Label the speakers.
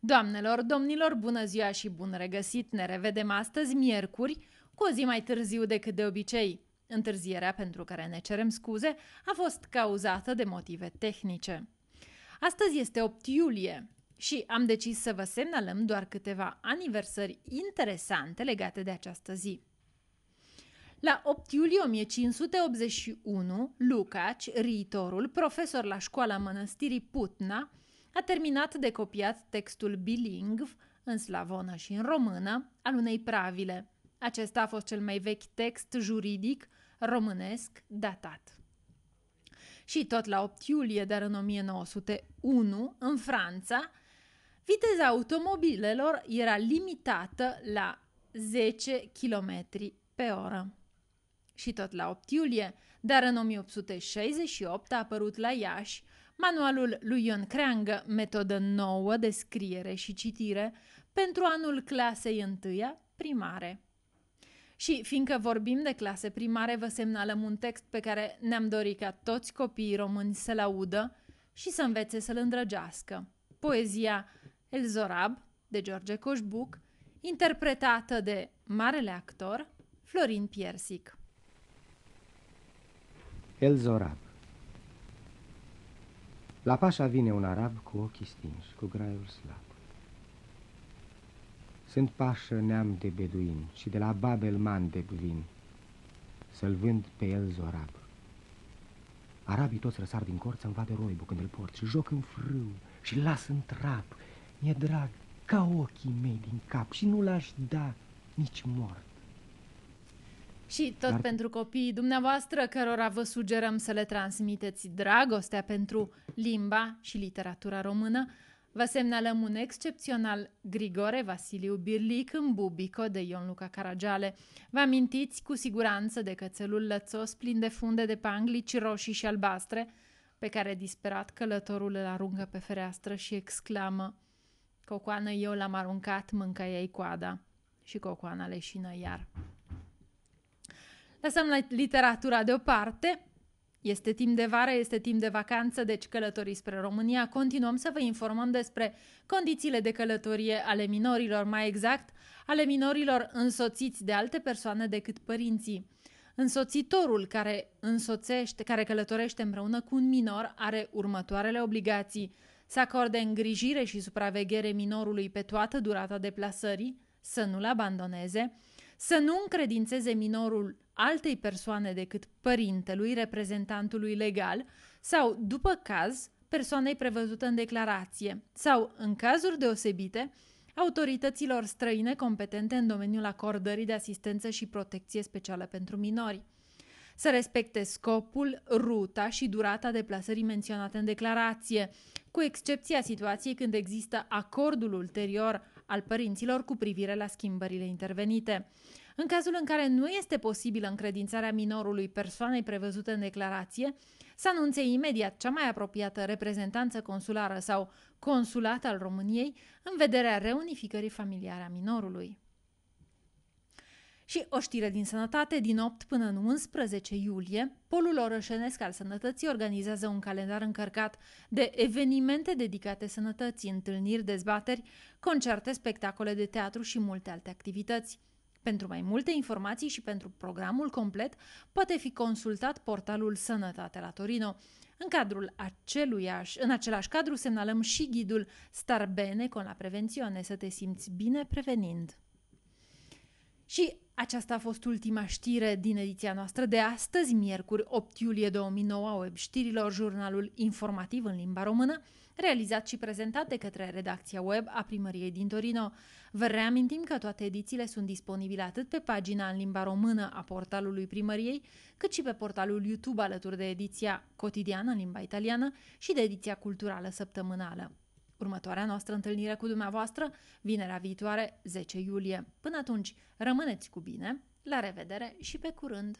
Speaker 1: Doamnelor, domnilor, bună ziua și bun regăsit! Ne revedem astăzi, miercuri, cu o zi mai târziu decât de obicei. Întârzierea pentru care ne cerem scuze a fost cauzată de motive tehnice. Astăzi este 8 iulie și am decis să vă semnalăm doar câteva aniversări interesante legate de această zi. La 8 iulie 1581, Lucaci, riitorul, profesor la școala mănăstirii Putna, a terminat de copiat textul bilingv, în slavonă și în română, al unei pravile. Acesta a fost cel mai vechi text juridic românesc datat. Și tot la 8 iulie, dar în 1901, în Franța, viteza automobilelor era limitată la 10 km pe oră. Și tot la 8 iulie, dar în 1868 a apărut la Iași manualul lui Ion Creangă, metodă nouă de scriere și citire, pentru anul clasei întâia primare. Și fiindcă vorbim de clase primare, vă semnalăm un text pe care ne-am dorit ca toți copiii români să-l audă și să învețe să-l îndrăgească. Poezia El Zorab, de George Coșbuc, interpretată de marele actor Florin Piersic.
Speaker 2: El Zorab La pașa vine un arab cu ochii stinși, cu graiul slab. Sunt pașă neam de beduin și de la Babel Mandeb vin, să-l vând pe el Zorab. Arabii toți răsar din cort să vadă roibul când îl port și joc în frâu și las în trap. Mi-e drag ca ochii mei din cap și nu l-aș da nici mort.
Speaker 1: Și tot Dar... pentru copiii dumneavoastră, cărora vă sugerăm să le transmiteți dragostea pentru limba și literatura română, vă semnalăm un excepțional Grigore Vasiliu Birlic în Bubico de Ion Luca Caragiale. Vă amintiți cu siguranță de cățelul lățos plin de funde de panglici roșii și albastre, pe care disperat călătorul îl aruncă pe fereastră și exclamă Cocoană eu l-am aruncat, mâncai ei coada. Și cocoana leșină iar. Lăsăm literatura deoparte. Este timp de vară, este timp de vacanță, deci călătorii spre România. Continuăm să vă informăm despre condițiile de călătorie ale minorilor, mai exact, ale minorilor însoțiți de alte persoane decât părinții. Însoțitorul care însoțește, care călătorește împreună cu un minor are următoarele obligații: să acorde îngrijire și supraveghere minorului pe toată durata deplasării, să nu-l abandoneze, să nu încredințeze minorul altei persoane decât părintelui, reprezentantului legal sau, după caz, persoanei prevăzută în declarație sau, în cazuri deosebite, autorităților străine competente în domeniul acordării de asistență și protecție specială pentru minori. Să respecte scopul, ruta și durata deplasării menționate în declarație, cu excepția situației când există acordul ulterior al părinților cu privire la schimbările intervenite. În cazul în care nu este posibilă încredințarea minorului persoanei prevăzute în declarație, să anunțe imediat cea mai apropiată reprezentanță consulară sau consulat al României în vederea reunificării familiare a minorului. Și o știre din sănătate, din 8 până în 11 iulie, Polul Orășenesc al Sănătății organizează un calendar încărcat de evenimente dedicate sănătății, întâlniri, dezbateri, concerte, spectacole de teatru și multe alte activități. Pentru mai multe informații și pentru programul complet, poate fi consultat portalul Sănătate la Torino. În cadrul aceluiași, în același cadru semnalăm și ghidul Star Bene con la prevenție” să te simți bine prevenind. Și aceasta a fost ultima știre din ediția noastră de astăzi, miercuri 8 iulie 2009, a web știrilor, jurnalul informativ în limba română, realizat și prezentat de către redacția web a primăriei din Torino. Vă reamintim că toate edițiile sunt disponibile atât pe pagina în limba română a portalului primăriei, cât și pe portalul YouTube alături de ediția cotidiană în limba italiană și de ediția culturală săptămânală. Următoarea noastră întâlnire cu dumneavoastră, vinerea viitoare, 10 iulie. Până atunci, rămâneți cu bine, la revedere și pe curând!